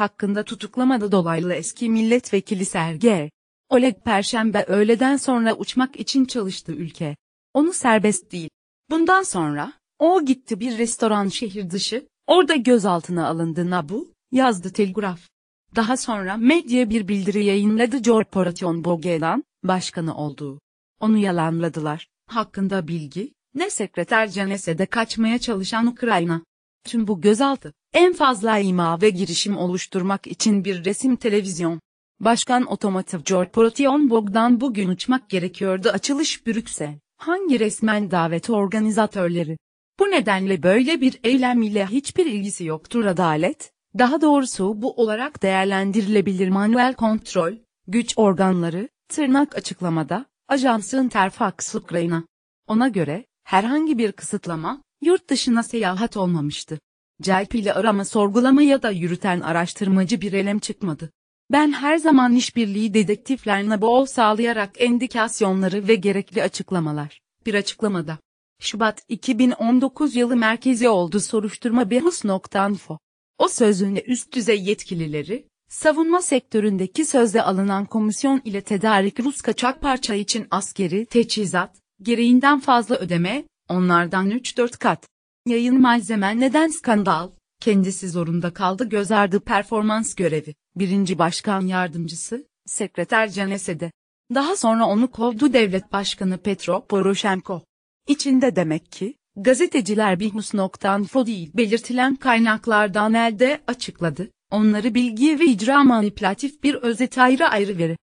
hakkında tutuklamada dolaylı eski milletvekili Sergey Oleg Perşembe öğleden sonra uçmak için çalıştı ülke. Onu serbest değil. Bundan sonra, o gitti bir restoran şehir dışı, orada gözaltına alındı Nabu, yazdı Telgraf. Daha sonra medya bir bildiri yayınladı Corporation Bogelan, başkanı olduğu. Onu yalanladılar, hakkında bilgi, ne sekreterce nese kaçmaya çalışan Ukrayna. Tüm bu gözaltı, en fazla ima ve girişim oluşturmak için bir resim televizyon. Başkan Otomotiv Corporation Bogdan bugün uçmak gerekiyordu açılış Brüksel. Hangi resmen davet organizatörleri? Bu nedenle böyle bir eylem ile hiçbir ilgisi yoktur adalet, daha doğrusu bu olarak değerlendirilebilir manuel kontrol, güç organları, tırnak açıklamada, ajansın Terfax Ukrayna. Ona göre, herhangi bir kısıtlama, yurt dışına seyahat olmamıştı. CELP ile arama sorgulama ya da yürüten araştırmacı bir elem çıkmadı. Ben her zaman işbirliği dedektiflerine bol sağlayarak endikasyonları ve gerekli açıklamalar. Bir açıklamada. Şubat 2019 yılı merkezi oldu soruşturma behus.info. O sözünde üst düzey yetkilileri, savunma sektöründeki sözde alınan komisyon ile tedarik Rus kaçak parça için askeri teçhizat, gereğinden fazla ödeme, Onlardan 3-4 kat. Yayın malzemen neden skandal? Kendisi zorunda kaldı göz ardı performans görevi. Birinci başkan yardımcısı, sekreter Canese'de. Daha sonra onu kovdu devlet başkanı Petro Poroshenko. İçinde demek ki, gazeteciler bir bihnus.info değil belirtilen kaynaklardan elde açıkladı. Onları bilgi ve icra manipülatif bir özet ayrı ayrı veri.